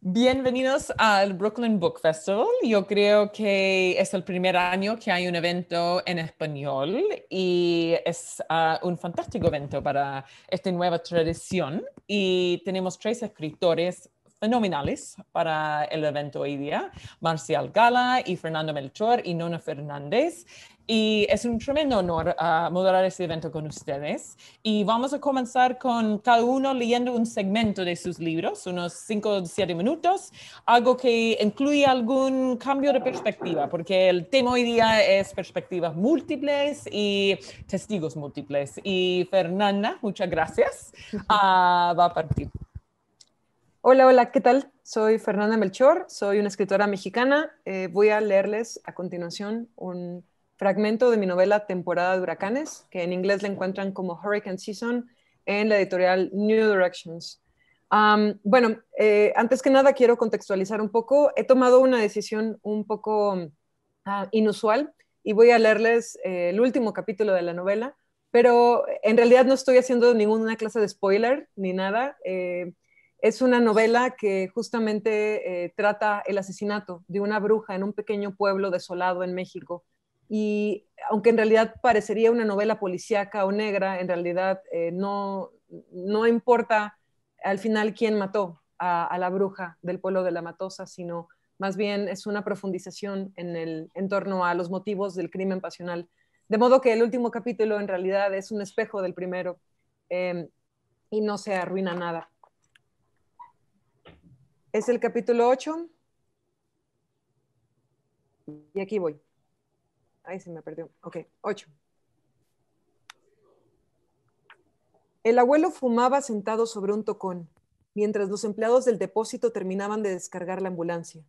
Bienvenidos al Brooklyn Book Festival. Yo creo que es el primer año que hay un evento en español y es ah, un fantástico evento para esta nueva tradición. Y tenemos tres escritores nominales para el evento hoy día, Marcial Gala y Fernando Melchor y Nona Fernández. Y es un tremendo honor ah, moderar este evento con ustedes. Y vamos a comenzar con cada uno leyendo un segmento de sus libros, unos 5 o 7 minutos, algo que incluye algún cambio de perspectiva, porque el tema hoy día es perspectivas múltiples y testigos múltiples. Y Fernanda, muchas gracias. Ah, va a partir. Hola, hola, ¿qué tal? Soy Fernanda Melchor, soy una escritora mexicana. Eh, voy a leerles a continuación un fragmento de mi novela Temporada de Huracanes, que en inglés la encuentran como Hurricane Season en la editorial New Directions. bueno, eh, antes que nada quiero contextualizar un poco. He tomado una decisión un poco ah, inusual y voy a leerles eh, el último capítulo de la novela, pero en realidad no estoy haciendo ninguna clase de spoiler ni nada. Es una novela que justamente eh, trata el asesinato de una bruja en un pequeño pueblo desolado en México. Y aunque en realidad parecería una novela policíaca o negra, en realidad eh, no, importa al final quién mató a, la bruja del pueblo de la Matosa, sino más bien es una profundización en, torno a los motivos del crimen pasional. De modo que el último capítulo en realidad es un espejo del primero em, y no se arruina nada. Es el capítulo 8. Y aquí voy. Ahí se me perdió. Ok, 8. El abuelo fumaba sentado sobre un tocón, mientras los empleados del depósito terminaban de descargar la ambulancia.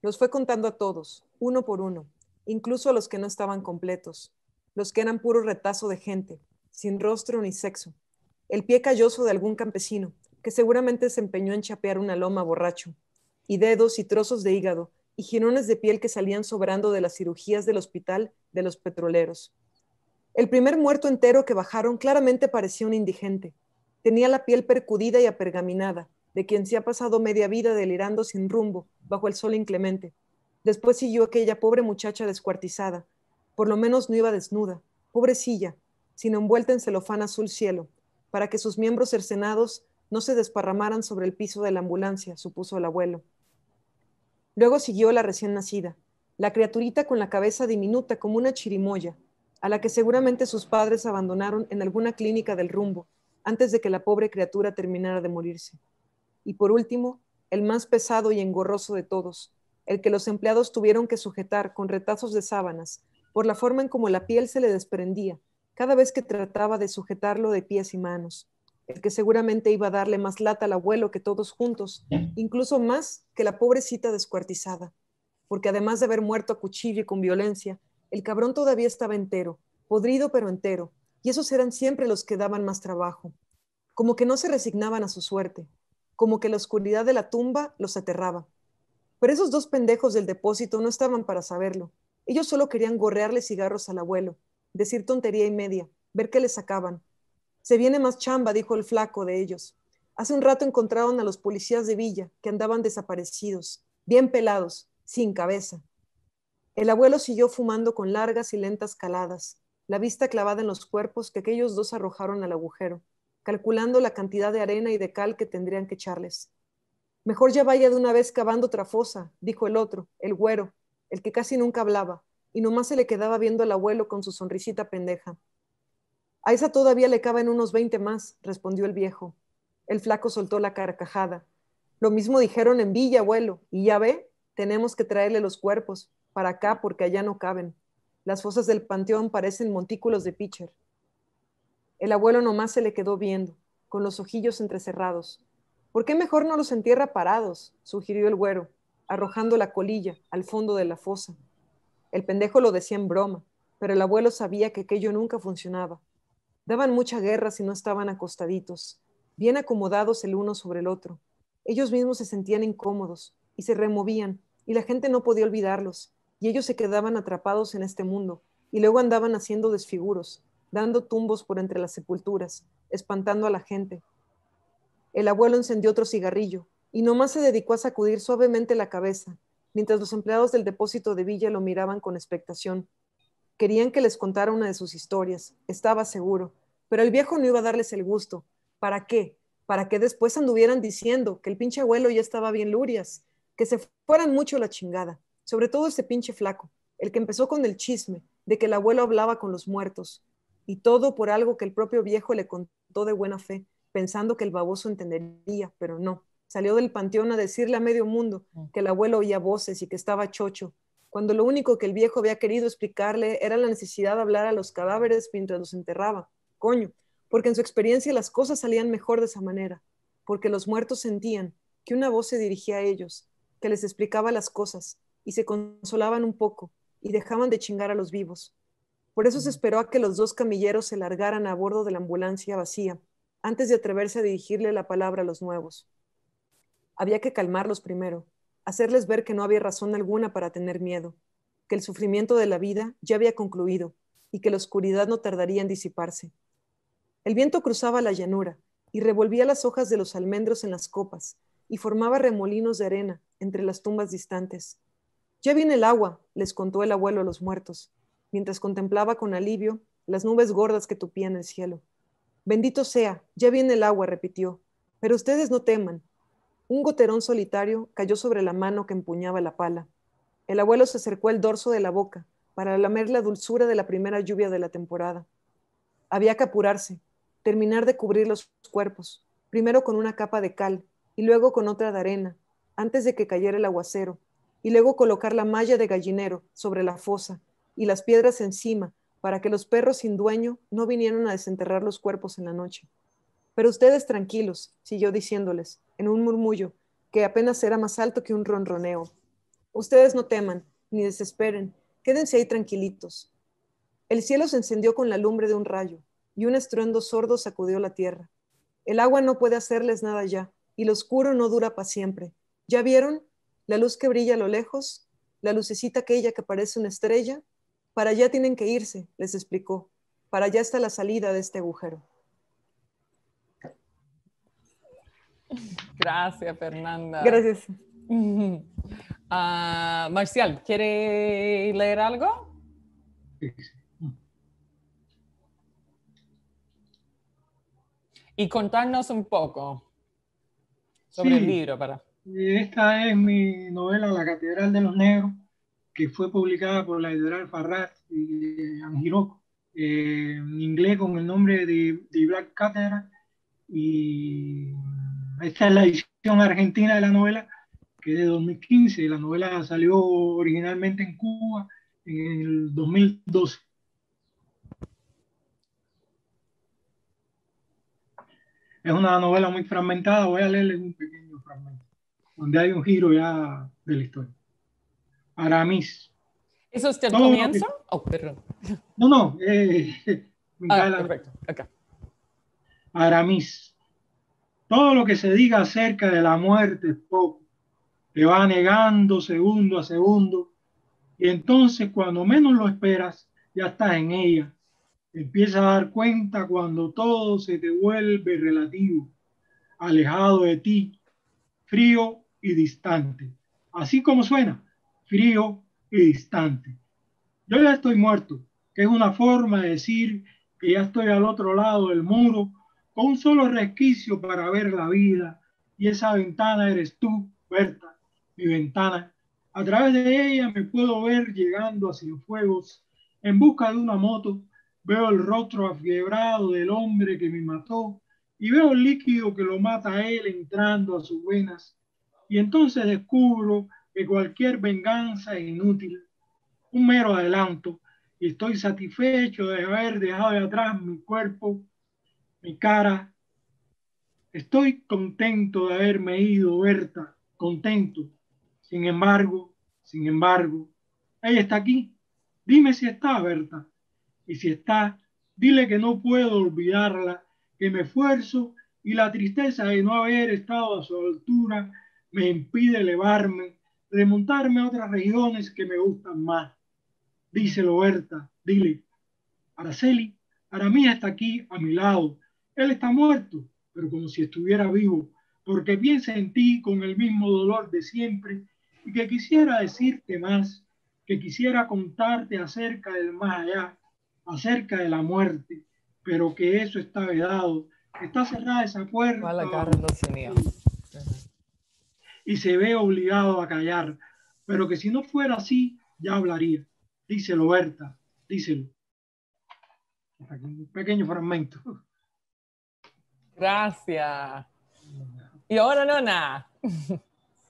Los fue contando a todos, uno por uno, incluso a los que no estaban completos, los que eran puro retazo de gente, sin rostro ni sexo, el pie calloso de algún campesino, que seguramente se empeñó en chapear una loma borracho, y dedos y trozos de hígado, y jirones de piel que salían sobrando de las cirugías del hospital de los petroleros. El primer muerto entero que bajaron claramente parecía un indigente. Tenía la piel percudida y apergaminada, de quien se ha pasado media vida delirando sin rumbo, bajo el sol inclemente. Después siguió aquella pobre muchacha descuartizada. Por lo menos no iba desnuda, pobrecilla, sino envuelta en celofán azul cielo, para que sus miembros cercenados no se desparramaran sobre el piso de la ambulancia, supuso el abuelo. Luego siguió la recién nacida, la criaturita con la cabeza diminuta como una chirimoya, a la que seguramente sus padres abandonaron en alguna clínica del rumbo antes de que la pobre criatura terminara de morirse. Y por último, el más pesado y engorroso de todos, el que los empleados tuvieron que sujetar con retazos de sábanas por la forma en como la piel se le desprendía cada vez que trataba de sujetarlo de pies y manos el que seguramente iba a darle más lata al abuelo que todos juntos, incluso más que la pobrecita descuartizada, porque además de haber muerto a cuchillo y con violencia, el cabrón todavía estaba entero, podrido pero entero, y esos eran siempre los que daban más trabajo, como que no se resignaban a su suerte, como que la oscuridad de la tumba los aterraba. Pero esos dos pendejos del depósito no estaban para saberlo. Ellos solo querían gorrearle cigarros al abuelo, decir tontería y media, ver qué le sacaban, se viene más chamba, dijo el flaco de ellos. Hace un rato encontraron a los policías de Villa, que andaban desaparecidos, bien pelados, sin cabeza. El abuelo siguió fumando con largas y lentas caladas, la vista clavada en los cuerpos que aquellos dos arrojaron al agujero, calculando la cantidad de arena y de cal que tendrían que echarles. Mejor ya vaya de una vez cavando otra fosa, dijo el otro, el güero, el que casi nunca hablaba, y nomás se le quedaba viendo al abuelo con su sonrisita pendeja. A esa todavía le caben unos veinte más, respondió el viejo. El flaco soltó la carcajada. Lo mismo dijeron en Villa, abuelo, y ya ve, tenemos que traerle los cuerpos, para acá porque allá no caben. Las fosas del panteón parecen montículos de pitcher. El abuelo nomás se le quedó viendo, con los ojillos entrecerrados. ¿Por qué mejor no los entierra parados? sugirió el güero, arrojando la colilla al fondo de la fosa. El pendejo lo decía en broma, pero el abuelo sabía que aquello nunca funcionaba. Daban mucha guerra si no estaban acostaditos, bien acomodados el uno sobre el otro. Ellos mismos se sentían incómodos y se removían, y la gente no podía olvidarlos, y ellos se quedaban atrapados en este mundo, y luego andaban haciendo desfiguros, dando tumbos por entre las sepulturas, espantando a la gente. El abuelo encendió otro cigarrillo, y nomás se dedicó a sacudir suavemente la cabeza, mientras los empleados del depósito de Villa lo miraban con expectación. Querían que les contara una de sus historias, estaba seguro, pero el viejo no iba a darles el gusto. ¿Para qué? Para que después anduvieran diciendo que el pinche abuelo ya estaba bien lurias, que se fueran mucho la chingada, sobre todo ese pinche flaco, el que empezó con el chisme de que el abuelo hablaba con los muertos, y todo por algo que el propio viejo le contó de buena fe, pensando que el baboso entendería, pero no. Salió del panteón a decirle a medio mundo mm. que el abuelo oía voces y que estaba chocho, cuando lo único que el viejo había querido explicarle era la necesidad de hablar a los cadáveres mientras los enterraba, coño, porque en su experiencia las cosas salían mejor de esa manera, porque los muertos sentían que una voz se dirigía a ellos, que les explicaba las cosas y se consolaban un poco y dejaban de chingar a los vivos. Por eso se esperó a que los dos camilleros se largaran a bordo de la ambulancia vacía, antes de atreverse a dirigirle la palabra a los nuevos. Había que calmarlos primero, hacerles ver que no había razón alguna para tener miedo, que el sufrimiento de la vida ya había concluido y que la oscuridad no tardaría en disiparse. El viento cruzaba la llanura y revolvía las hojas de los almendros en las copas y formaba remolinos de arena entre las tumbas distantes. Ya viene el agua, les contó el abuelo a los muertos, mientras contemplaba con alivio las nubes gordas que tupían el cielo. Bendito sea, ya viene el agua, repitió, pero ustedes no teman. Un goterón solitario cayó sobre la mano que empuñaba la pala. El abuelo se acercó el dorso de la boca para lamer la dulzura de la primera lluvia de la temporada. Había que apurarse, terminar de cubrir los cuerpos, primero con una capa de cal y luego con otra de arena, antes de que cayera el aguacero, y luego colocar la malla de gallinero sobre la fosa y las piedras encima para que los perros sin dueño no vinieran a desenterrar los cuerpos en la noche. Pero ustedes tranquilos, siguió diciéndoles, en un murmullo, que apenas era más alto que un ronroneo. Ustedes no teman, ni desesperen, quédense ahí tranquilitos. El cielo se encendió con la lumbre de un rayo y un estruendo sordo sacudió la tierra. El agua no puede hacerles nada ya, y lo oscuro no dura para siempre. ¿Ya vieron? La luz que brilla a lo lejos, la lucecita aquella que parece una estrella. Para allá tienen que irse, les explicó. Para allá está la salida de este agujero. Gracias, Fernanda. Gracias. Ah, Marcial, ¿quiere leer algo? y contarnos un poco sobre el libro. Para... Esta es mi novela La Catedral de los Negros, que fue publicada por la editorial Farrar y eh, Angiroco, eh, en inglés con el nombre de, Black Cathedral. Y esta es la edición argentina de la novela, que es de 2015. La novela salió originalmente en Cuba en el 2012. es una novela muy fragmentada, voy a leerle un pequeño fragmento, donde hay un giro ya de la historia. Aramis. ¿Eso ¿Es el comienzo? No, oh, perdón. No, no. Eh, ah, perfecto. Acá. Aramis. Todo lo que se diga acerca de la muerte es poco. Te va negando segundo a segundo. Y entonces, cuando menos lo esperas, ya estás en ella Empieza a dar cuenta cuando todo se te vuelve relativo, alejado de ti, frío y distante. Así como suena, frío y distante. Yo ya estoy muerto, que es una forma de decir que ya estoy al otro lado del muro, con un solo resquicio para ver la vida, y esa ventana eres tú, Berta, mi ventana. A través de ella me puedo ver llegando hacia fuegos en busca de una moto veo el rostro afiebrado del hombre que me mató y veo el líquido que lo mata a él entrando a sus venas. Y entonces descubro que cualquier venganza es inútil, un mero adelanto, y estoy satisfecho de haber dejado de atrás mi cuerpo, mi cara. Estoy contento de haberme ido, Berta, contento. Sin embargo, sin embargo, ella está aquí. Dime si está, Berta. Y si está, dile que no puedo olvidarla, que me esfuerzo y la tristeza de no haber estado a su altura me impide elevarme, remontarme a otras regiones que me gustan más. Díselo, Berta, dile. Araceli, mí está aquí a mi lado. Él está muerto, pero como si estuviera vivo, porque piensa en ti con el mismo dolor de siempre y que quisiera decirte más, que quisiera contarte acerca del más allá, acerca de la muerte, pero que eso está vedado. Está cerrada esa puerta. Y se ve obligado a callar, pero que si no fuera así, ya hablaría. Díselo, Berta, díselo. Un pequeño fragmento. Gracias. Y ahora, Nona.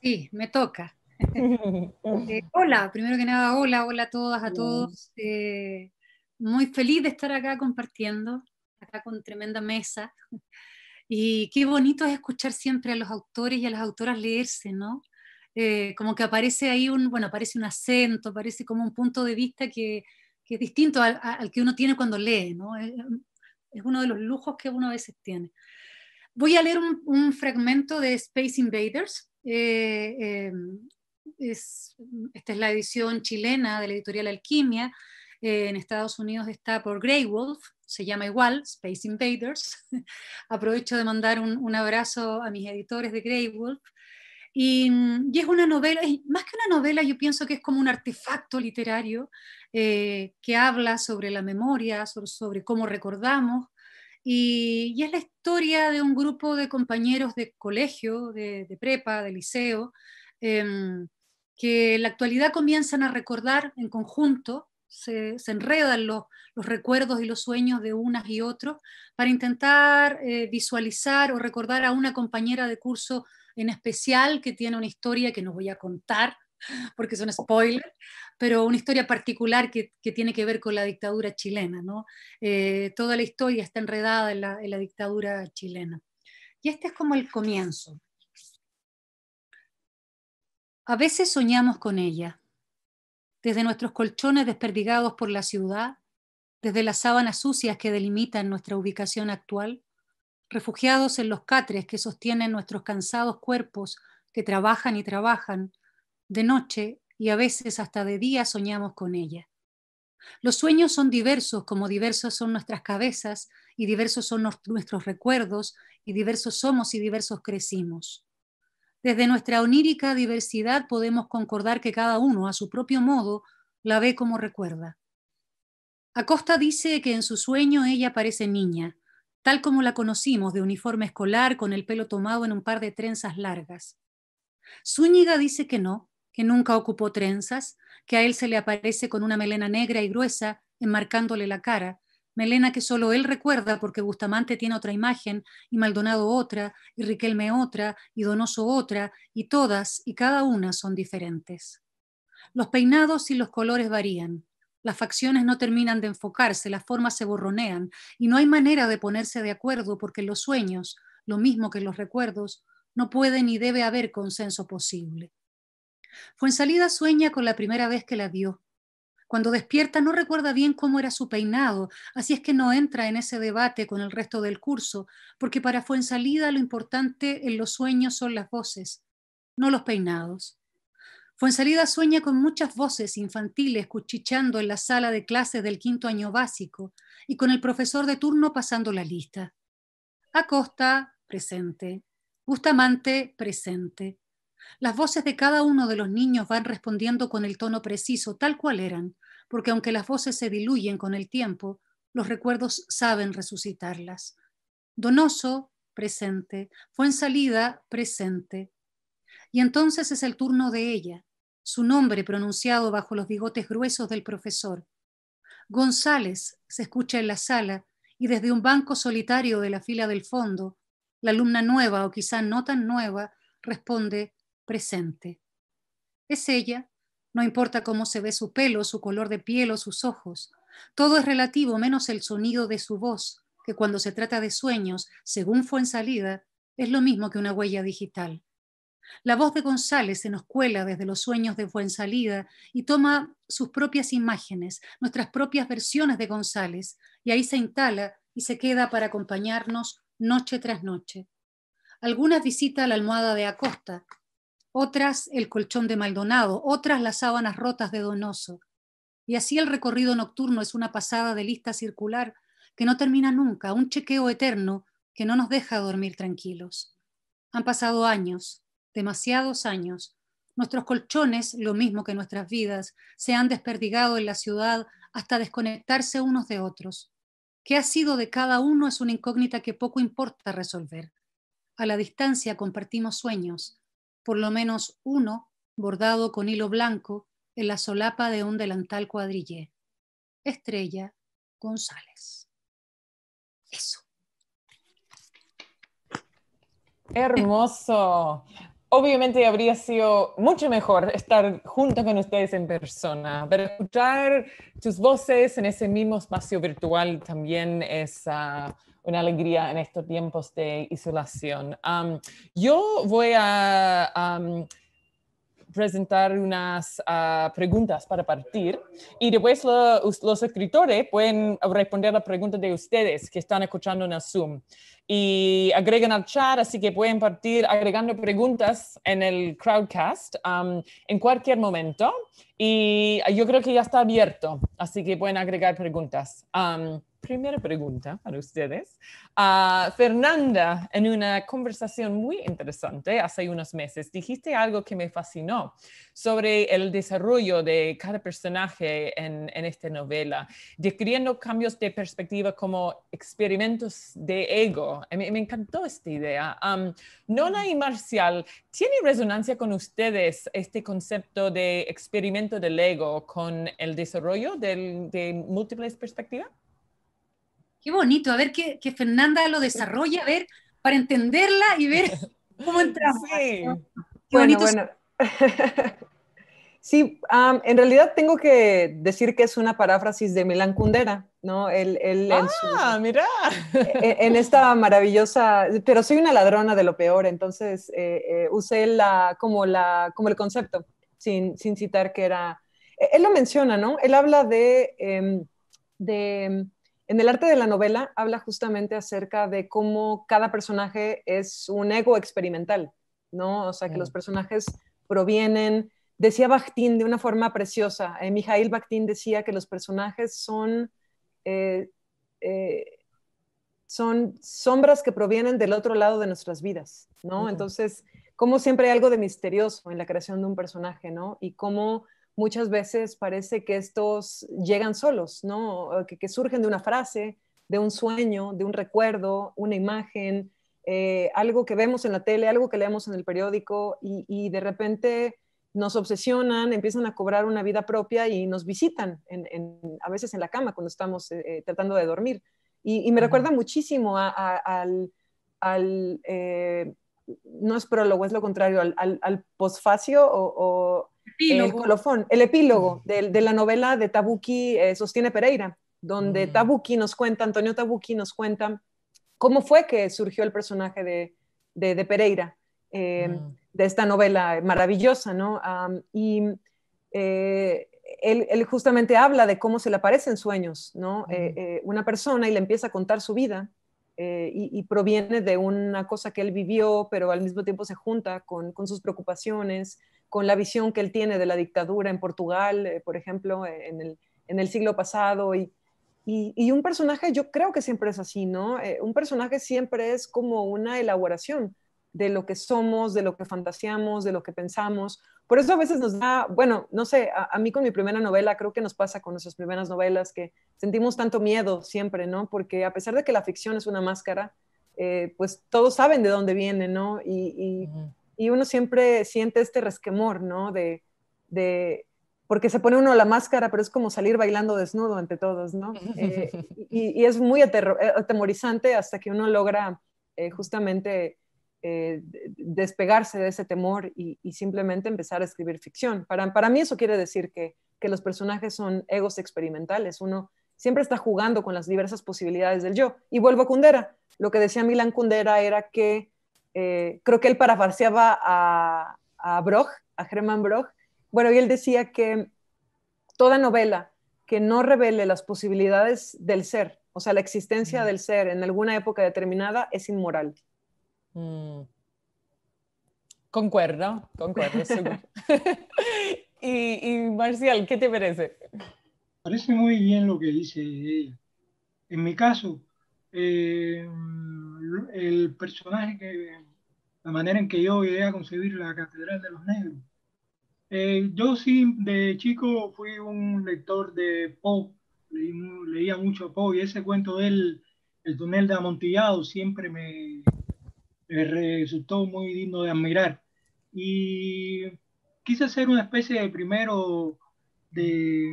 Sí, me toca. Eh, hola, primero que nada, hola, hola a todas, a todos. Eh, muy feliz de estar acá compartiendo, acá con tremenda mesa. Y qué bonito es escuchar siempre a los autores y a las autoras leerse, ¿no? Eh, como que aparece ahí un, bueno, aparece un acento, aparece como un punto de vista que, que es distinto al, que uno tiene cuando lee, ¿no? Es, uno de los lujos que uno a veces tiene. Voy a leer un, fragmento de Space Invaders. Eh, em, esta es la edición chilena de la editorial Alquimia eh, en Estados Unidos está por Grey Wolf, se llama igual, Space Invaders. Aprovecho de mandar un, un, abrazo a mis editores de Grey Wolf. Y, mm, y, es una novela, más que una novela, yo pienso que es como un artefacto literario eh, que habla sobre la memoria, sobre, cómo recordamos, y, y, es la historia de un grupo de compañeros de colegio, de, de prepa, de liceo, em, que en la actualidad comienzan a recordar en conjunto se, enredan los, recuerdos y los sueños de unas y otros para intentar eh, visualizar o recordar a una compañera de curso en especial que tiene una historia que no voy a contar porque son spoiler, pero una historia particular que, tiene que ver con la dictadura chilena. ¿no? Eh, toda la historia está enredada en la dictadura chilena. Y este es como el comienzo. A veces soñamos con ella, desde nuestros colchones desperdigados por la ciudad, desde las sábanas sucias que delimitan nuestra ubicación actual, refugiados en los catres que sostienen nuestros cansados cuerpos que trabajan y trabajan, de noche y a veces hasta de día soñamos con ella. Los sueños son diversos como diversos son nuestras cabezas y diversos son nuestros recuerdos y diversos somos y diversos crecimos. Desde nuestra onírica diversidad podemos concordar que cada uno, a su propio modo, la ve como recuerda. Acosta dice que en su sueño ella parece niña, tal como la conocimos, de uniforme escolar, con el pelo tomado en un par de trenzas largas. Zúñiga dice que no, que nunca ocupó trenzas, que a él se le aparece con una melena negra y gruesa, enmarcándole la cara, Melena que solo él recuerda porque Bustamante tiene otra imagen y Maldonado otra y Riquelme otra y Donoso otra y todas y cada una son diferentes. Los peinados y los colores varían. Las facciones no terminan de enfocarse, las formas se borronean y no hay manera de ponerse de acuerdo porque los sueños, lo mismo que los recuerdos, no puede ni debe haber consenso posible. salida sueña con la primera vez que la vio, cuando despierta no recuerda bien cómo era su peinado, así es que no entra en ese debate con el resto del curso, porque para Fuensalida lo importante en los sueños son las voces, no los peinados. Fuensalida sueña con muchas voces infantiles cuchicheando en la sala de clases del quinto año básico y con el profesor de turno pasando la lista. Acosta, presente. Bustamante, presente. Las voces de cada uno de los niños van respondiendo con el tono preciso, tal cual eran, porque aunque las voces se diluyen con el tiempo, los recuerdos saben resucitarlas. Donoso, presente, fue en salida, presente. Y entonces es el turno de ella, su nombre pronunciado bajo los bigotes gruesos del profesor. González se escucha en la sala y desde un banco solitario de la fila del fondo, la alumna nueva o quizá no tan nueva responde, presente. Es ella, no importa cómo se ve su pelo, su color de piel o sus ojos, todo es relativo menos el sonido de su voz, que cuando se trata de sueños, según fue salida, es lo mismo que una huella digital. La voz de González se nos cuela desde los sueños de Fuensalida y toma sus propias imágenes, nuestras propias versiones de González, y ahí se instala y se queda para acompañarnos noche tras noche. Algunas visita la almohada de Acosta, otras el colchón de Maldonado, otras las sábanas rotas de Donoso. Y así el recorrido nocturno es una pasada de lista circular que no termina nunca, un chequeo eterno que no nos deja dormir tranquilos. Han pasado años, demasiados años. Nuestros colchones, lo mismo que nuestras vidas, se han desperdigado en la ciudad hasta desconectarse unos de otros. ¿Qué ha sido de cada uno es una incógnita que poco importa resolver. A la distancia compartimos sueños, por lo menos uno bordado con hilo blanco en la solapa de un delantal cuadrillé. Estrella González. Eso. Hermoso. Obviamente habría sido mucho mejor estar junto con ustedes en persona, pero escuchar tus voces en ese mismo espacio virtual también es ah, una alegría en estos tiempos de isolación. yo voy a presentar unas ah, preguntas para partir y después los escritores pueden responder las preguntas de ustedes que están escuchando en el Zoom y agregan al chat, así que pueden partir agregando preguntas en el crowdcast en cualquier momento y yo creo que ya está abierto, así que pueden agregar preguntas primera pregunta para ustedes. Ah, Fernanda, en una conversación muy interesante hace unos meses, dijiste algo que me fascinó sobre el desarrollo de cada personaje en, esta novela, describiendo cambios de perspectiva como experimentos de ego. Me, encantó esta idea. Nona y Marcial, ¿tiene resonancia con ustedes este concepto de experimento del ego con el desarrollo de múltiples perspectivas? qué bonito, a ver que, Fernanda lo desarrolla, a ver, para entenderla y ver cómo entra. Sí. Qué bonito. sí, en realidad tengo que decir que es una paráfrasis de Milán Kundera, ¿no? Él, ah, en su, ah, mira. En, e, en, esta maravillosa, pero soy una ladrona de lo peor, entonces eh, eh, usé la, como, la, como el concepto, sin, sin citar que era... E, él lo menciona, ¿no? Él habla de, em, de en el arte de la novela habla justamente acerca de cómo cada personaje es un ego experimental, ¿no? O sea, que los personajes provienen, decía Bakhtin de una forma preciosa, eh, Mijail Bakhtin decía que los personajes son, eh, eh, son sombras que provienen del otro lado de nuestras vidas, ¿no? Entonces, como siempre hay algo de misterioso en la creación de un personaje, ¿no? Y cómo muchas veces parece que estos llegan solos, ¿no? Que, surgen de una frase, de un sueño, de un recuerdo, una imagen, eh, algo que vemos en la tele, algo que leemos en el periódico y, de repente nos obsesionan, empiezan a cobrar una vida propia y nos visitan, a veces en la cama cuando estamos eh, eh, tratando de dormir. Y, me recuerda muchísimo al, no es prólogo, es lo contrario, al, al, posfacio o el colofón, el epílogo de, la novela de Tabuki eh, Sostiene Pereira, donde mm. Tabuki nos cuenta, Antonio Tabuki nos cuenta cómo fue que surgió el personaje de, Pereira, eh, mm. de esta novela maravillosa, ¿no? y eh, él, justamente habla de cómo se le aparecen sueños, ¿no? Mm. una persona y le empieza a contar su vida. Y, proviene de una cosa que él vivió, pero al mismo tiempo se junta con, con sus preocupaciones, con la visión que él tiene de la dictadura en Portugal, eh, por ejemplo, eh, en el, siglo pasado. Y, y, un personaje yo creo que siempre es así, ¿no? Eh, un personaje siempre es como una elaboración de lo que somos, de lo que fantaseamos, de lo que pensamos. Por eso a veces nos da, bueno, no sé, a, mí con mi primera novela creo que nos pasa con nuestras primeras novelas que sentimos tanto miedo siempre, ¿no? Porque a pesar de que la ficción es una máscara, pues todos saben de dónde viene, ¿no? Y, y uno siempre siente este resquemor, ¿no? De, porque se pone uno la máscara, pero es como salir bailando desnudo ante todos, ¿no? Eh, y, es muy eh, atemorizante hasta que uno logra eh, justamente despegarse de ese temor y, simplemente empezar a escribir ficción. Para, para mí eso quiere decir que, que los personajes son egos experimentales, uno siempre está jugando con las diversas posibilidades del yo. Y vuelvo a Kundera, lo que decía Milán Kundera era que eh, creo que él parafraseaba a, brock a Hermann brock bueno, y él decía que toda novela que no revele las posibilidades del ser, o sea, la existencia del ser en alguna época determinada, es inmoral. Mm. Concuerdo, concuerdo. y, y Marcial, ¿qué te parece? Parece muy bien lo que dice ella. En mi caso, eh, el personaje que, la manera en que yo llegué a concebir la Catedral de los Negros. Eh, yo sí, de chico fui un lector de Poe, leía mucho Poe y ese cuento del el túnel de Amontillado siempre me, me resultó muy digno de admirar. Y quise hacer una especie de primero de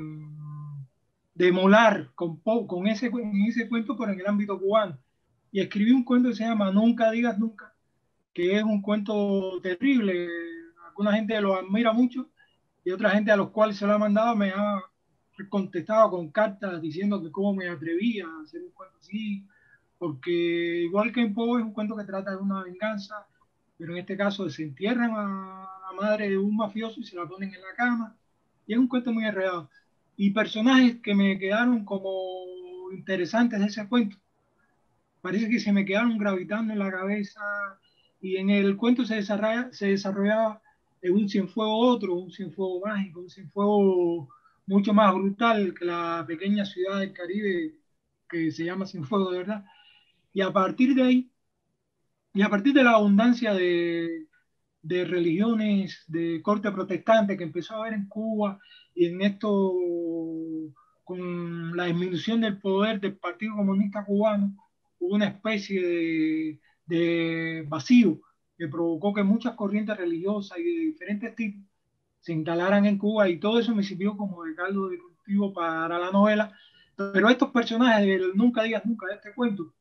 de molar con, con ese, cuento, pero en el ámbito cubano. Y escribí un cuento que se llama Nunca digas nunca, que es un cuento terrible. Alguna gente lo admira mucho y otra gente a los cuales se lo ha mandado me ha contestado con cartas diciendo que cómo me atrevía a hacer un cuento así, porque igual que en Poe es un cuento que trata de una venganza, pero en este caso se entierran a la madre de un mafioso y se la ponen en la cama, y es un cuento muy enredado y personajes que me quedaron como interesantes de ese cuento. Parece que se me quedaron gravitando en la cabeza y en el cuento se, desarrolla, se desarrollaba en un cienfuego otro, un cienfuego mágico, un cienfuego mucho más brutal que la pequeña ciudad del Caribe que se llama Cienfuego de verdad. Y a partir de ahí, y a partir de la abundancia de, de religiones de corte protestante que empezó a haber en Cuba y en esto con la disminución del poder del Partido Comunista Cubano hubo una especie de, de vacío que provocó que muchas corrientes religiosas y de diferentes tipos se instalaran en Cuba y todo eso me sirvió como de caldo de cultivo para la novela. Pero estos personajes del Nunca digas nunca de este cuento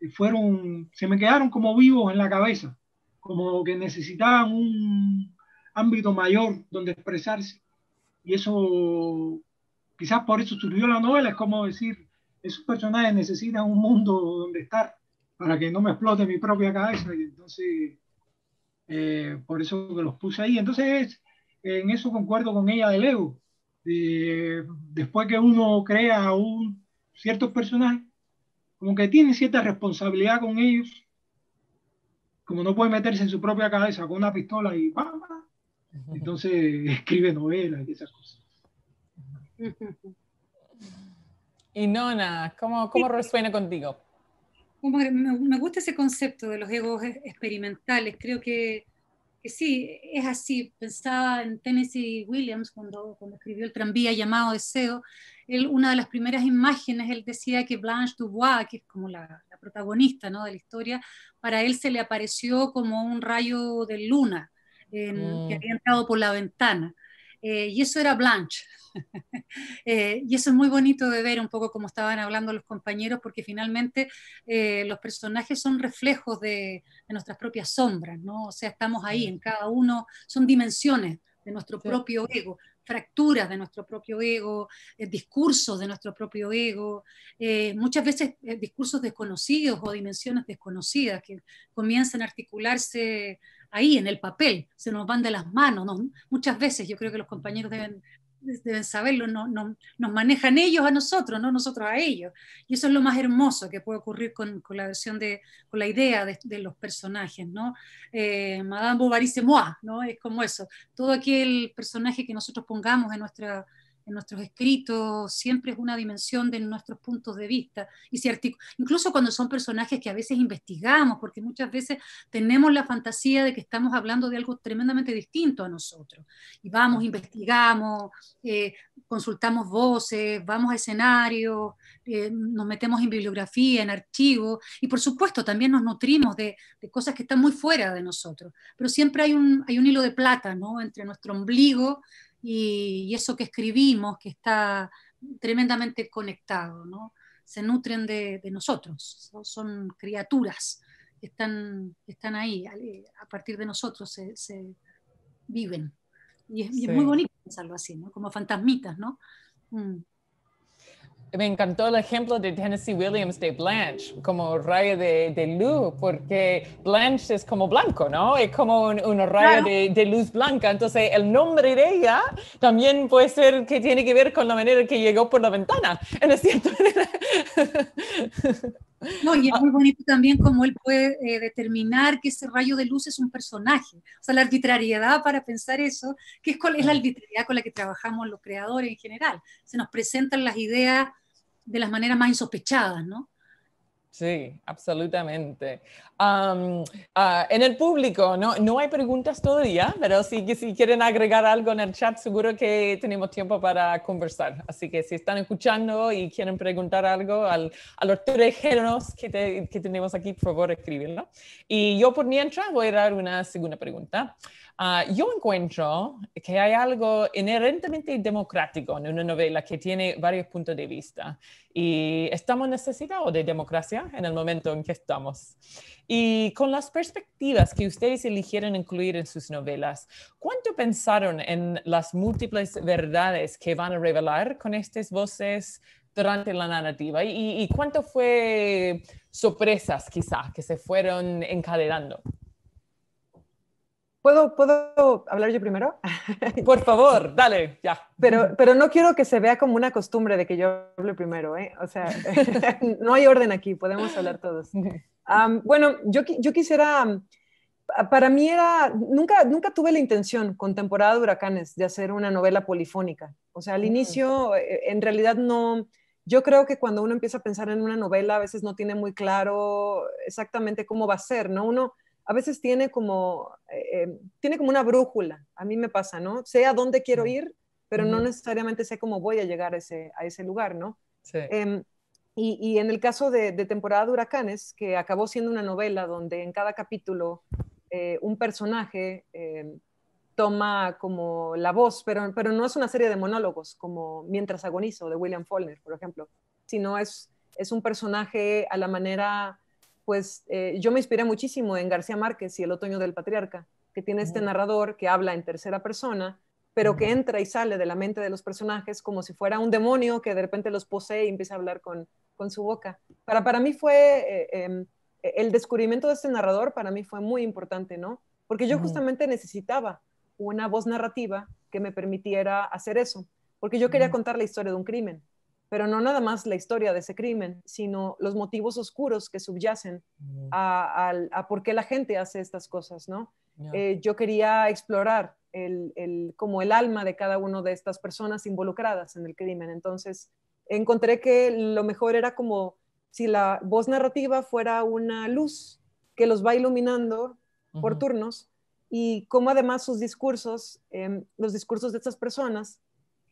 eh, fueron, se me quedaron como vivos en la cabeza como que necesitaban un ámbito mayor donde expresarse. Y eso, quizás por eso surgió la novela, es como decir, esos personajes necesitan un mundo donde estar para que no me explote mi propia cabeza. Y entonces, eh, por eso que los puse ahí. Entonces, en eso concuerdo con ella del ego. después que uno crea un cierto personaje, como que tiene cierta responsabilidad con ellos como no puede meterse en su propia cabeza con una pistola y entonces escribe novelas y esas cosas. Y Nona, ¿cómo, cómo resuena contigo? Me gusta ese concepto de los egos experimentales. Creo que sí, es así. Pensaba en Tennessee Williams cuando, escribió el tranvía llamado Deseo. Él, una de las primeras imágenes, él decía que Blanche Dubois, que es como la, protagonista ¿no? de la historia, para él se le apareció como un rayo de luna eh, que mm. había entrado por la ventana. Eh, y eso era Blanche. Eh, y eso es muy bonito de ver un poco como estaban hablando los compañeros, porque finalmente eh, los personajes son reflejos de, nuestras propias sombras, ¿no? O sea, estamos ahí en cada uno, son dimensiones de nuestro propio ego, fracturas de nuestro propio ego, discursos de nuestro propio ego, muchas veces discursos desconocidos o dimensiones desconocidas que comienzan a articularse ahí en el papel, se nos van de las manos. ¿no? muchas veces yo creo que los compañeros deben, deben saberlo, no, no, nos manejan ellos a nosotros, no nosotros a ellos. Y eso es lo más hermoso que puede ocurrir con, con la versión de, con la idea de, los personajes, ¿no? Eh, Madame Bovary c'est moi, ¿no? Es como eso. Todo aquel personaje que nosotros pongamos en nuestra en nuestros escritos, siempre es una dimensión de nuestros puntos de vista. Y si incluso cuando son personajes que a veces investigamos, porque muchas veces tenemos la fantasía de que estamos hablando de algo tremendamente distinto a nosotros. Y vamos, investigamos, eh, consultamos voces, vamos a escenarios, eh, nos metemos en bibliografía, en archivos, y por supuesto también nos nutrimos de, cosas que están muy fuera de nosotros. Pero siempre hay un, hay un hilo de plata, Entre nuestro ombligo y, eso que escribimos, que está tremendamente conectado, ¿no? se nutren de, nosotros, son criaturas están, están ahí, eh, a partir de nosotros se, viven. Y es, muy bonito pensarlo así, ¿no? como fantasmitas, ¿no? Mm me encantó el ejemplo de Tennessee Williams de Blanche como rayo de, luz, porque Blanche es como blanco, ¿no? Es como un, rayo de, luz blanca. Entonces, el nombre de ella también puede ser que tiene que ver con la manera que llegó por la ventana, en cierta cierto? No, y es ah. muy bonito también cómo él puede eh, determinar que ese rayo de luz es un personaje. O sea, la arbitrariedad para pensar eso, que es la ah. arbitrariedad con la que trabajamos los creadores en general. Se nos presentan las ideas de las maneras más insospechadas, ¿no? Sí, absolutamente. Ah, en el público, no, hay preguntas todavía, pero si, quieren agregar algo en el chat, seguro que tenemos tiempo para conversar. Así que si están escuchando y quieren preguntar algo al, a los tres géneros que, tenemos aquí, por favor, escribirlo Y yo por mientras voy a dar una segunda pregunta. Ah, yo encuentro que hay algo inherentemente democrático en una novela que tiene varios puntos de vista y estamos necesitados de democracia en el momento en que estamos. Y con las perspectivas que ustedes eligieron incluir en sus novelas, ¿cuánto pensaron en las múltiples verdades que van a revelar con estas voces durante la narrativa? ¿Y, y cuánto fue sorpresas quizás que se fueron encadenando? ¿Puedo, ¿Puedo hablar yo primero? Por favor, dale, ya. Pero, pero no quiero que se vea como una costumbre de que yo hable primero, ¿eh? O sea, no hay orden aquí, podemos hablar todos. bueno, yo, yo quisiera, para mí era, nunca, nunca tuve la intención con temporada de huracanes de hacer una novela polifónica. O sea, al inicio, eh, en realidad no, yo creo que cuando uno empieza a pensar en una novela, a veces no tiene muy claro exactamente cómo va a ser, ¿no? Uno a veces tiene como, eh, eh, tiene como una brújula, a mí me pasa, ¿no? Sé a dónde quiero ir, pero no necesariamente sé cómo voy a llegar a ese, lugar, ¿no? Sí. Em, y, en el caso de, temporada de huracanes, que acabó siendo una novela donde en cada capítulo eh, un personaje em, toma como la voz, pero, pero no es una serie de monólogos como Mientras agonizo de William Faulkner, por ejemplo, sino es, es un personaje a la manera pues eh, yo me inspiré muchísimo en García Márquez y El Otoño del Patriarca, que tiene este narrador que habla en tercera persona, pero que entra y sale de la mente de los personajes como si fuera un demonio que de repente los posee y empieza a hablar con, su boca. Para, para mí fue, eh, em, e, el descubrimiento de este narrador para mí fue muy importante, ¿no? Porque yo justamente necesitaba una voz narrativa que me permitiera hacer eso, porque yo quería contar la historia de un crimen pero no nada más la historia de ese crimen, sino los motivos oscuros que subyacen mm. a, por qué la gente hace estas cosas, ¿no? Eh, yo quería explorar el, el, como el alma de cada una de estas personas involucradas en el crimen. Entonces, encontré que lo mejor era como si la voz narrativa fuera una luz que los va iluminando por turnos y cómo además sus discursos, em, los discursos de estas personas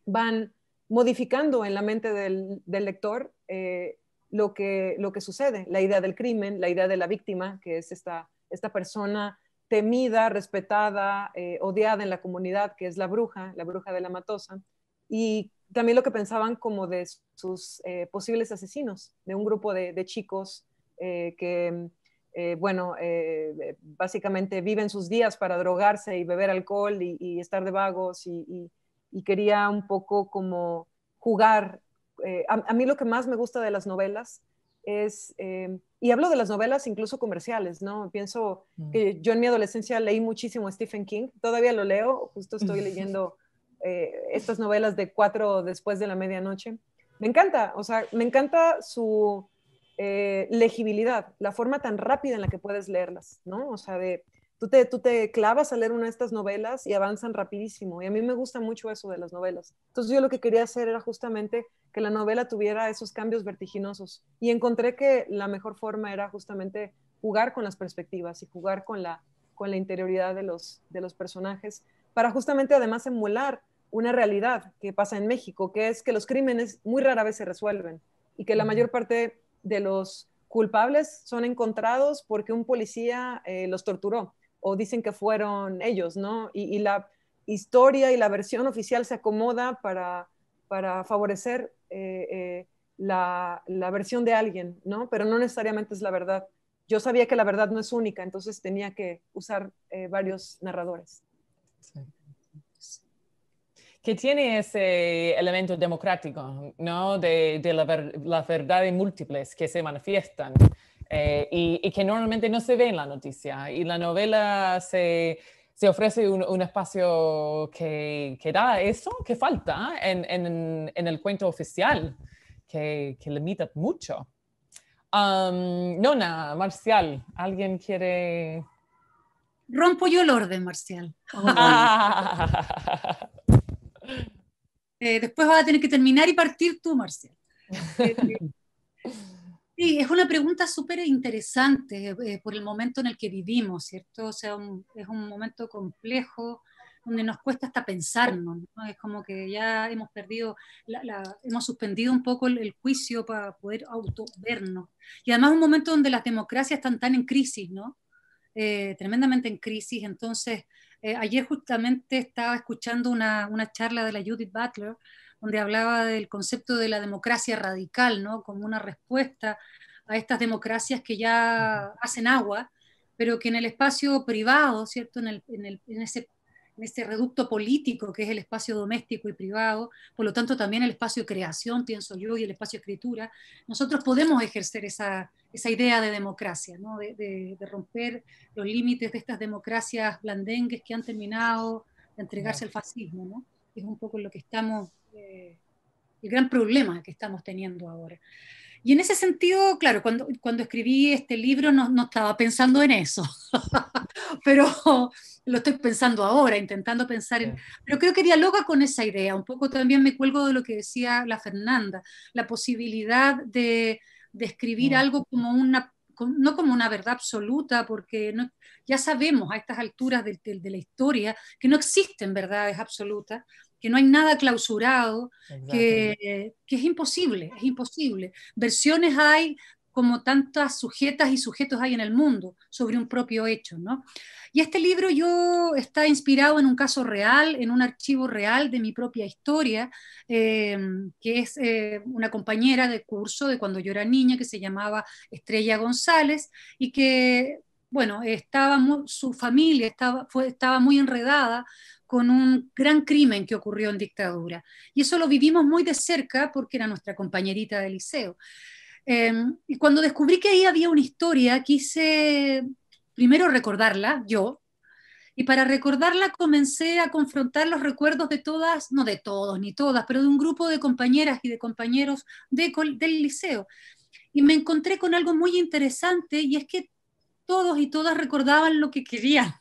van modificando en la mente del, lector eh, lo, que, lo que sucede, la idea del crimen, la idea de la víctima, que es esta, esta persona temida, respetada, eh, odiada en la comunidad, que es la bruja, la bruja de la matosa, y también lo que pensaban como de sus eh, posibles asesinos, de un grupo de, chicos que... bueno, básicamente viven sus días para drogarse y beber alcohol y, estar de vagos y, y quería un poco como jugar. Eh, a, mí lo que más me gusta de las novelas es, eh, y hablo de las novelas incluso comerciales, ¿no? Pienso mm. que yo en mi adolescencia leí muchísimo a Stephen King, todavía lo leo, justo estoy leyendo eh, estas novelas de cuatro después de la medianoche. Me encanta, o sea, me encanta su legibilidad, la forma tan rápida en la que puedes leerlas, ¿no? O sea, de, Tú te, clavas a leer una de estas novelas y avanzan rapidísimo. Y a mí me gusta mucho eso de las novelas. Entonces yo lo que quería hacer era justamente que la novela tuviera esos cambios vertiginosos. Y encontré que la mejor forma era justamente jugar con las perspectivas y jugar con la, interioridad de los, personajes para justamente además emular una realidad que pasa en México, que es que los crímenes muy rara vez se resuelven y que la mayor parte de los culpables son encontrados porque un policía eh, los torturó o dicen que fueron ellos, ¿no? Y, la historia y la versión oficial se acomoda para, favorecer eh, eh, la, versión de alguien, ¿no? Pero no necesariamente es la verdad. Yo sabía que la verdad no es única, entonces tenía que usar eh, varios narradores. que tiene ese elemento democrático, ¿no? De, la verdad las verdades múltiples que se manifiestan eh, y, que normalmente no se ve en la noticia. Y la novela se, ofrece un, espacio que, da eso, que falta en, el cuento oficial, que, que limita mucho. Nona, Marcial, ¿alguien quiere...? Rompo yo el orden, Marcial. Oh, eh, después vas a tener que terminar y partir tú, Marcial. Sí, es una pregunta súper interesante eh, por el momento en el que vivimos, ¿cierto? O sea, es un momento complejo donde nos cuesta hasta pensarnos, ¿no? Es como que ya hemos perdido, hemos suspendido un poco el, juicio para poder autovernos. Y además es un momento donde las democracias están tan en crisis, ¿no? Eh, tremendamente en crisis. Entonces, eh, ayer justamente estaba escuchando una, una charla de la Judith Butler, donde hablaba del concepto de la democracia radical, ¿no? como una respuesta a estas democracias que ya hacen agua, pero que en el espacio privado, ¿cierto? En, el, en, el, en, ese, en, reducto político que es el espacio doméstico y privado, por lo tanto también el espacio de creación, pienso yo, y el espacio de escritura, nosotros podemos ejercer esa, esa idea de democracia, ¿no? de, de, romper los límites de estas democracias blandengues que han terminado de entregarse al fascismo. ¿no? Es un poco lo que estamos el gran problema que estamos teniendo ahora. Y en ese sentido, claro, cuando, cuando escribí este libro no, no estaba pensando en eso, pero lo estoy pensando ahora, intentando pensar en... Pero creo que dialoga con esa idea, un poco también me cuelgo de lo que decía la Fernanda, la posibilidad de, de escribir mm. algo como una, no como una verdad absoluta, porque no, ya sabemos a estas alturas de, de la historia que no existen verdades absolutas, que no hay nada clausurado, que, es imposible, es imposible. Versiones hay como tantas sujetas y sujetos hay en el mundo sobre un propio hecho, ¿no? Y este libro yo está inspirado en un caso real, en un archivo real de mi propia historia, eh, que es eh, una compañera de curso de cuando yo era niña que se llamaba Estrella González y que bueno, estaba su familia estaba, estaba muy enredada con un gran crimen que ocurrió en dictadura. Y eso lo vivimos muy de cerca porque era nuestra compañerita del liceo. Em, y cuando descubrí que ahí había una historia, quise primero recordarla, yo, y para recordarla comencé a confrontar los recuerdos de todas, no de todos ni todas, pero de un grupo de compañeras y de compañeros del liceo. Y me encontré con algo muy interesante y es que todos y todas recordaban lo que querían.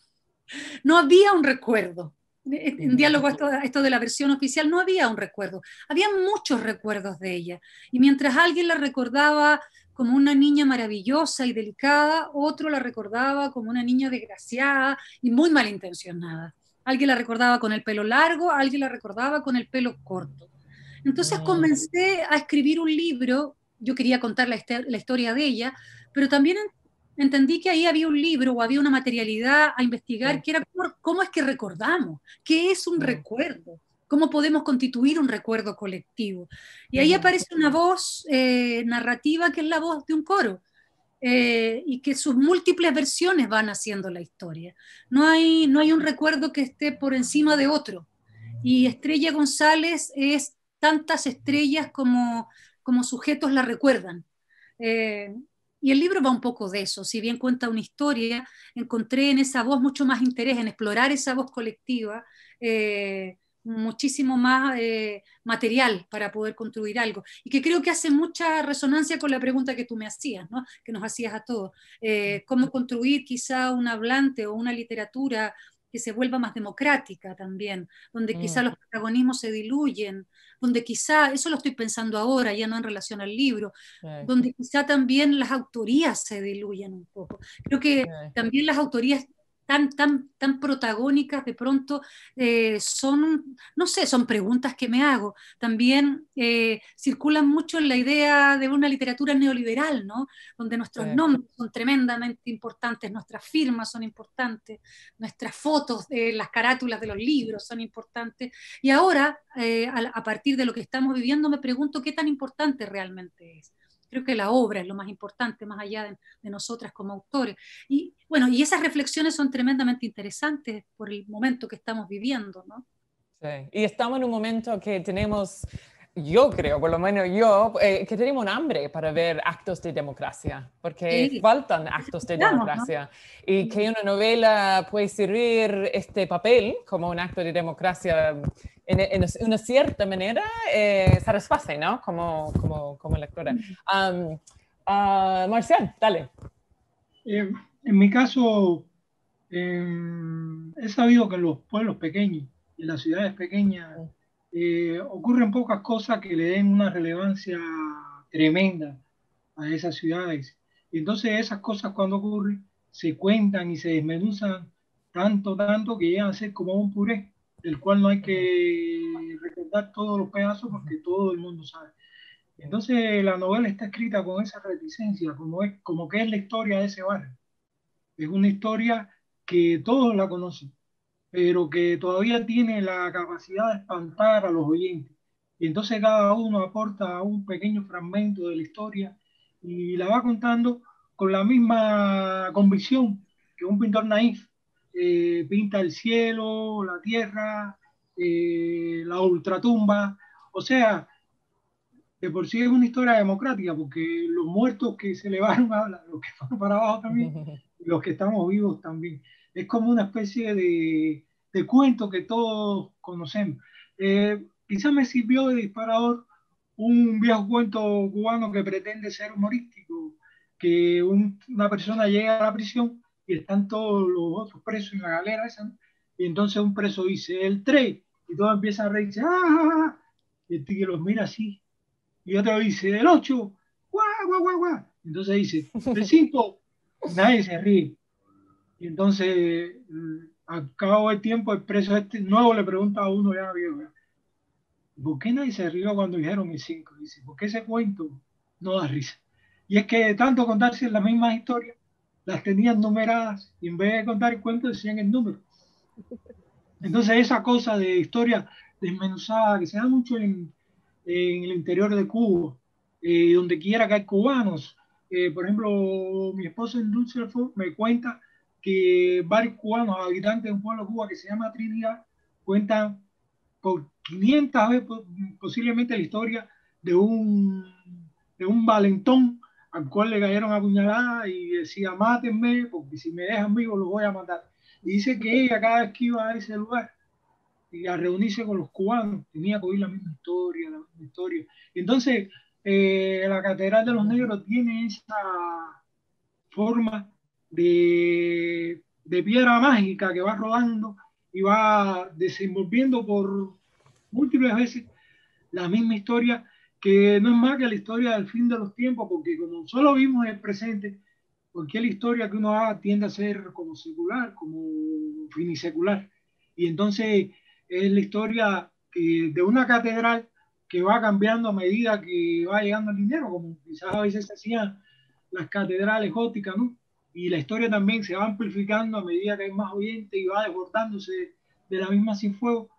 No había un recuerdo en eh, mm. diálogo esto, de la versión oficial, no había un recuerdo, había muchos recuerdos de ella. Y mientras alguien la recordaba como una niña maravillosa y delicada, otro la recordaba como una niña desgraciada y muy malintencionada. Alguien la recordaba con el pelo largo, alguien la recordaba con el pelo corto. Entonces comencé a escribir un libro, yo quería contar la, la historia de ella, pero también entendí que ahí había un libro o había una materialidad a investigar, que era cómo, es que recordamos, qué es un recuerdo, cómo podemos constituir un recuerdo colectivo. Y ahí aparece una voz eh, narrativa que es la voz de un coro. Eh, y que sus múltiples versiones van haciendo la historia. No hay, no hay un recuerdo que esté por encima de otro. Y Estrella González es tantas estrellas como, como sujetos la recuerdan. Eh, y el libro va un poco de eso, si bien cuenta una historia, encontré en esa voz mucho más interés en explorar esa voz colectiva, eh, muchísimo más eh, material para poder construir algo. Y que creo que hace mucha resonancia con la pregunta que tú me hacías, ¿no? que nos hacías a todos. Eh, ¿Cómo construir quizá un hablante o una literatura que se vuelva más democrática también, donde quizá mm. los protagonismos se diluyen, donde quizá, eso lo estoy pensando ahora, ya no en relación al libro, donde quizá también las autorías se diluyen un poco. Creo que también las autorías tan, tan, tan protagónicas de pronto eh, son, no sé, son preguntas que me hago. También eh, circulan mucho en la idea de una literatura neoliberal, ¿no? Donde nuestros nombres son tremendamente importantes, nuestras firmas son importantes, nuestras fotos, de eh, las carátulas de los libros son importantes. Y ahora, a partir de lo que estamos viviendo, me pregunto qué tan importante realmente es. Creo que la obra es lo más importante, más allá de, nosotras como autores. Y bueno, y esas reflexiones son tremendamente interesantes por el momento que estamos viviendo, ¿no? Sí. Y estamos en un momento que tenemos yo creo, por lo menos yo, eh, que tenemos un hambre para ver actos de democracia, porque faltan actos de democracia. Y que una novela puede servir este papel como un acto de democracia en, una cierta manera, eh, satisface, ¿no? Como, como, como lectora. Ah, Marcial, dale. Eh, en mi caso, em, he sabido que los pueblos pequeños y las ciudades pequeñas eh, ocurren pocas cosas que le den una relevancia tremenda a esas ciudades. Y entonces esas cosas cuando ocurren se cuentan y se desmenuzan tanto, tanto que llegan a ser como un puré, del cual no hay que recordar todos los pedazos porque todo el mundo sabe. Entonces la novela está escrita con esa reticencia, como, es, como que es la historia de ese barrio. Es una historia que todos la conocen, pero que todavía tiene la capacidad de espantar a los oyentes. Y entonces cada uno aporta un pequeño fragmento de la historia y la va contando con la misma convicción que un pintor naif eh, pinta el cielo, la tierra, eh, la ultratumba. O sea, de por sí es una historia democrática, porque los muertos que se elevaron, los que fueron para abajo también, los que estamos vivos también es como una especie de, cuento que todos conocemos. Eh, quizás me sirvió de disparador un viejo cuento cubano que pretende ser humorístico, que una persona llega a la prisión y están todos los otros presos en la galera y entonces un preso dice, el 3, y todos empiezan a reírse, ¡ah! Y el tigre los mira así, y otro dice, el 8, ¡guau, guau, guau, guau! Entonces dice, el 5, nadie se ríe, y entonces, al cabo del tiempo, el preso este nuevo le pregunta a uno ya viejo, ¿por qué nadie se rió cuando dijeron mis cinco? Dice, ¿por qué ese cuento no da risa? Y es que tanto contarse las mismas historias, las tenían numeradas y en vez de contar el cuento decían el número. Entonces esa cosa de historia desmenuzada que se da mucho en, en el interior de Cuba, eh, donde quiera que hay cubanos. Eh, por ejemplo, mi esposo en dulce me cuenta que varios cubanos habitantes de un pueblo Cuba que se llama Trinidad cuentan por 500 veces posiblemente la historia de un, un valentón al cual le cayeron puñalada y decía, mátenme, porque si me dejan vivo los voy a matar. Y dice que ella cada vez que iba a ese lugar y a reunirse con los cubanos, tenía que oír la misma historia, la misma historia. Entonces, eh, la Catedral de los Negros tiene esa forma de, piedra mágica que va rodando y va desenvolviendo por múltiples veces la misma historia que no es más que la historia del fin de los tiempos, porque como solo vimos el presente, cualquier historia que uno haga tiende a ser como secular, como finisecular. Y entonces es la historia de una catedral que va cambiando a medida que va llegando el dinero, como quizás a veces se hacían las catedrales góticas, ¿no? y la historia también se va amplificando a medida que hay más oyentes y va desbordándose de la misma sin fuego,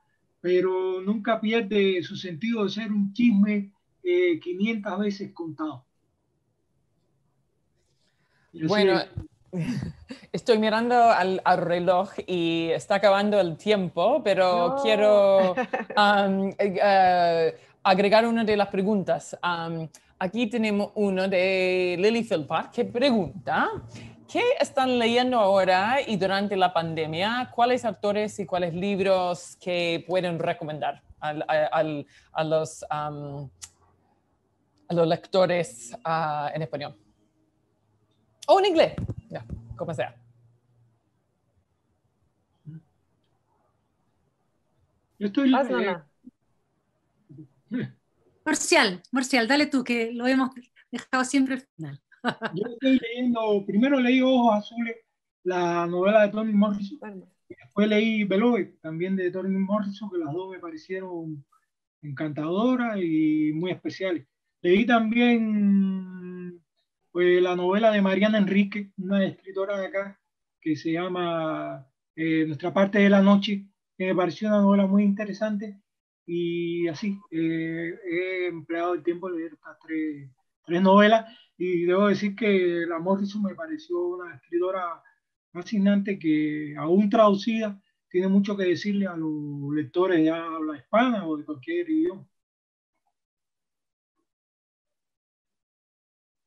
pero nunca pierde su sentido de ser un chisme 500 eh, veces contado. bueno, estoy mirando al, reloj y está acabando el tiempo, pero quiero um, eh, eh, agregar una de las preguntas. Um, aquí tenemos uno de Lily Philpott que pregunta, ¿Qué están leyendo ahora y durante la pandemia? ¿Cuáles autores y cuáles libros que pueden recomendar al, al, a, los, a los lectores ah, en español? O en inglés, Ya, como sea. Yo estoy... Marcial, Marcial, dale tú, que lo hemos dejado siempre al final. Yo estoy leyendo, primero leí Ojos Azules, la novela de Tony Morrison, y después leí Beloved, también de Tony Morrison, que las dos me parecieron encantadoras y muy especiales. Leí también pues, la novela de Mariana Enrique, una escritora de acá, que se llama eh, Nuestra parte de la noche, que me pareció una novela muy interesante. Y así, eh, he empleado el tiempo de leer estas tres tres novelas y debo decir que la Morrison me pareció una escritora fascinante que aún traducida tiene mucho que decirle a los lectores ya habla hispana o de cualquier idioma.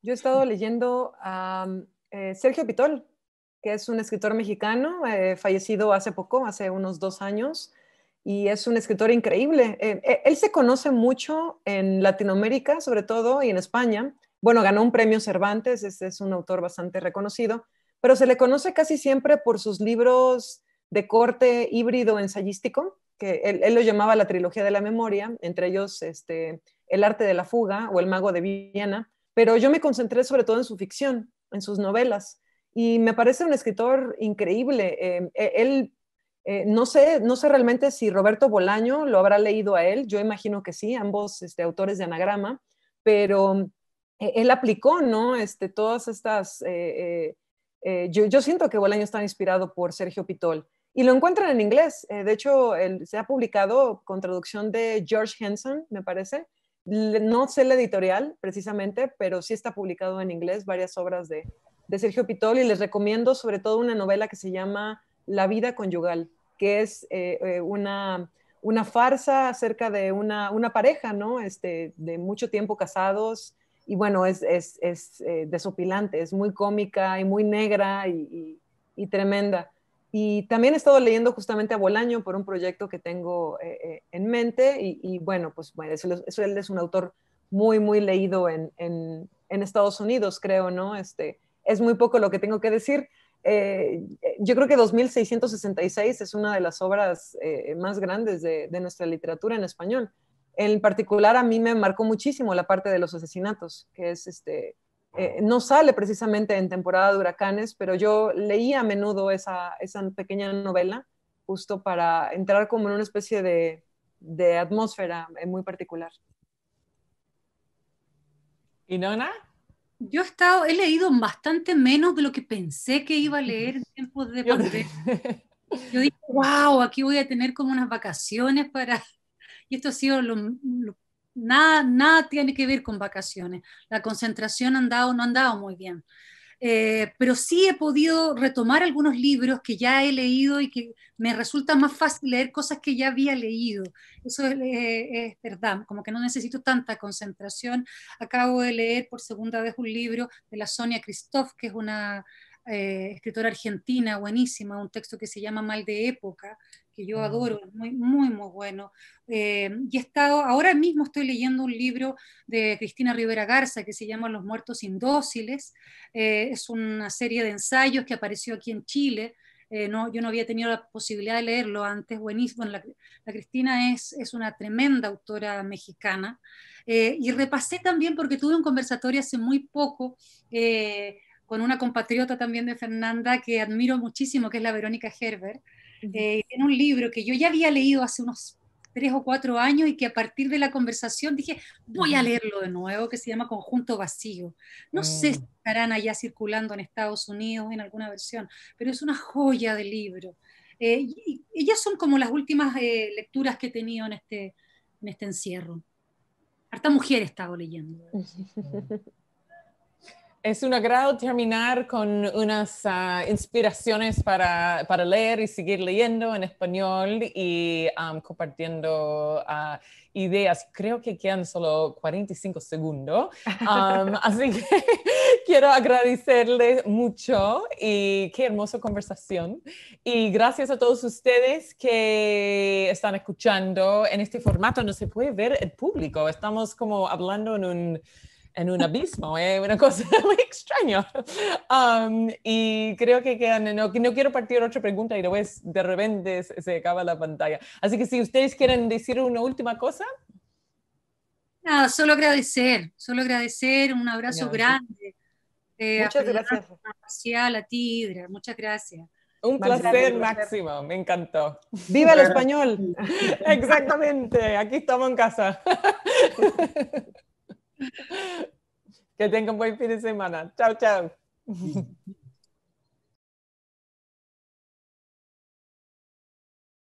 Yo he estado leyendo a eh, Sergio Pitol, que es un escritor mexicano, eh, fallecido hace poco, hace unos dos años y es un escritor increíble. Eh, eh, él se conoce mucho en Latinoamérica, sobre todo, y en España. Bueno, ganó un premio Cervantes, es un autor bastante reconocido, pero se le conoce casi siempre por sus libros de corte híbrido ensayístico, que él, lo llamaba la trilogía de la memoria, entre ellos este, El arte de la fuga o El mago de Viena, pero yo me concentré sobre todo en su ficción, en sus novelas, y me parece un escritor increíble. Eh, e, él eh, no, sé, no sé realmente si Roberto Bolaño lo habrá leído a él, yo imagino que sí, ambos este, autores de anagrama, pero eh, él aplicó, ¿no? Este, todas estas... Eh, yo, siento que Bolaño está inspirado por Sergio Pitol y lo encuentran en inglés. de hecho, se ha publicado con traducción de George Henson, me parece. No sé la editorial precisamente, pero sí está publicado en inglés varias obras de, de Sergio Pitol y les recomiendo sobre todo una novela que se llama La vida conyugal, que es eh, eh, una, farsa acerca de una, pareja, ¿no? Este, de mucho tiempo casados. Y bueno, es, eh, desopilante, es muy cómica y muy negra y, tremenda. Y también he estado leyendo justamente a Bolaño por un proyecto que tengo en mente. Y, bueno, pues eso, él es un autor muy, muy leído en, en Estados Unidos, creo, ¿no? Este, es muy poco lo que tengo que decir, eh, yo creo que 2666 es una de las obras eh, más grandes de, nuestra literatura en español. En particular, a mí me marcó muchísimo la parte de los asesinatos, que es este, eh, no sale precisamente en temporada de huracanes, pero yo leía a menudo esa, esa pequeña novela justo para entrar como en una especie de, de atmósfera muy particular. ¿Y Nona? Yo he estado, he leído bastante menos de lo que pensé que iba a leer en tiempos de pandemia. Yo dije, wow, aquí voy a tener como unas vacaciones para... Y esto ha sido nada, nada tiene que ver con vacaciones. La concentración ha andado, no ha andado muy bien. Eh, pero sí he podido retomar algunos libros que ya he leído y que me resulta más fácil leer cosas que ya había leído. Eso es, eh, verdad, como que no necesito tanta concentración. Acabo de leer por segunda vez un libro de la Sonia Christoph, que es una eh, escritora argentina buenísima, un texto que se llama Mal de Época, que yo adoro, muy, muy, muy bueno. Eh, y he estado, ahora mismo estoy leyendo un libro de Cristina Rivera Garza que se llama Los Muertos Indóciles. Eh, es una serie de ensayos que apareció aquí en Chile. Eh, no, yo no había tenido la posibilidad de leerlo antes, buenísimo. la, Cristina es, es, una tremenda autora mexicana. y repasé también, porque tuve un conversatorio hace muy poco con una compatriota también de Fernanda que admiro muchísimo, que es la Verónica Gerber, eh, en un libro que yo ya había leído hace unos tres o cuatro años y que a partir de la conversación dije, voy a leerlo de nuevo, que se llama Conjunto Vacío. No oh. sé si estarán allá circulando en Estados Unidos en alguna versión, pero es una joya de libro. Eh, y ellas son como las últimas eh, lecturas que he tenido en este, en este encierro. Harta mujer he estado leyendo. Es un agrado terminar con unas ah, inspiraciones para, para, leer y seguir leyendo en español y compartiendo ah, ideas. Creo que quedan solo 45 segundos. así que quiero agradecerles mucho y qué hermosa conversación. Y gracias a todos ustedes que están escuchando en este formato. No se puede ver el público. Estamos como hablando en un en un abismo, ¿eh? una cosa muy extraña. y creo que quedan, no, no quiero partir otra pregunta y después de repente se, acaba la pantalla. Así que si ustedes quieren decir una última cosa. Nada, solo agradecer, solo agradecer, un abrazo grande. Eh, muchas gracias. A, la Tidra, muchas gracias. Un placer máximo, me encantó. ¡Viva el español! Exactamente, aquí estamos en casa. Que tengan buen fin de semana. Chao, chao.